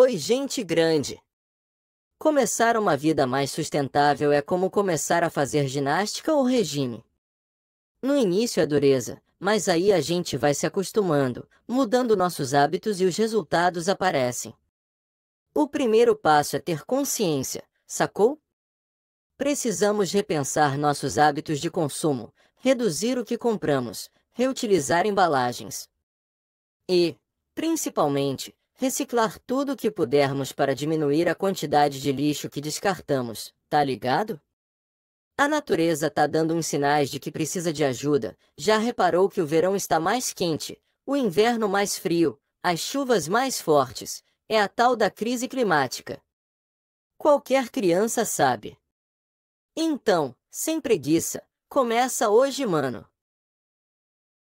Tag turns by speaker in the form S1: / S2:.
S1: Oi, gente grande! Começar uma vida mais sustentável é como começar a fazer ginástica ou regime. No início é dureza, mas aí a gente vai se acostumando, mudando nossos hábitos e os resultados aparecem. O primeiro passo é ter consciência, sacou? Precisamos repensar nossos hábitos de consumo, reduzir o que compramos, reutilizar embalagens. E, principalmente, Reciclar tudo o que pudermos para diminuir a quantidade de lixo que descartamos, tá ligado? A natureza tá dando uns sinais de que precisa de ajuda. Já reparou que o verão está mais quente, o inverno mais frio, as chuvas mais fortes. É a tal da crise climática. Qualquer criança sabe. Então, sem preguiça, começa hoje, mano.